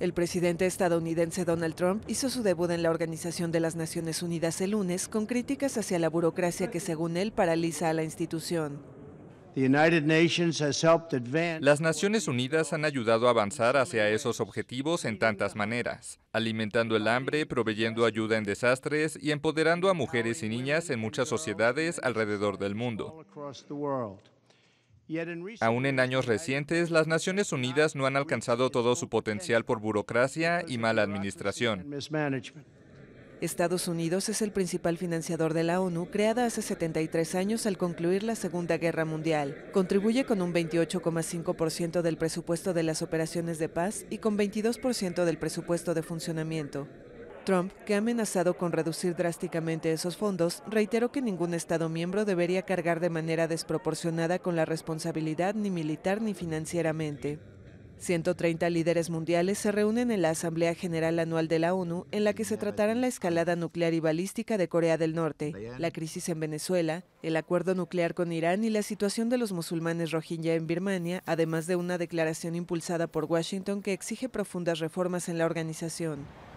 El presidente estadounidense Donald Trump hizo su debut en la Organización de las Naciones Unidas el lunes con críticas hacia la burocracia que según él paraliza a la institución. Las Naciones Unidas han ayudado a avanzar hacia esos objetivos en tantas maneras, alimentando el hambre, proveyendo ayuda en desastres y empoderando a mujeres y niñas en muchas sociedades alrededor del mundo. Aún en años recientes, las Naciones Unidas no han alcanzado todo su potencial por burocracia y mala administración. Estados Unidos es el principal financiador de la ONU, creada hace 73 años al concluir la Segunda Guerra Mundial. Contribuye con un 28,5% del presupuesto de las operaciones de paz y con 22% del presupuesto de funcionamiento. Trump, que ha amenazado con reducir drásticamente esos fondos, reiteró que ningún Estado miembro debería cargar de manera desproporcionada con la responsabilidad ni militar ni financieramente. 130 líderes mundiales se reúnen en la Asamblea General Anual de la ONU, en la que se tratarán la escalada nuclear y balística de Corea del Norte, la crisis en Venezuela, el acuerdo nuclear con Irán y la situación de los musulmanes rohingya en Birmania, además de una declaración impulsada por Washington que exige profundas reformas en la organización.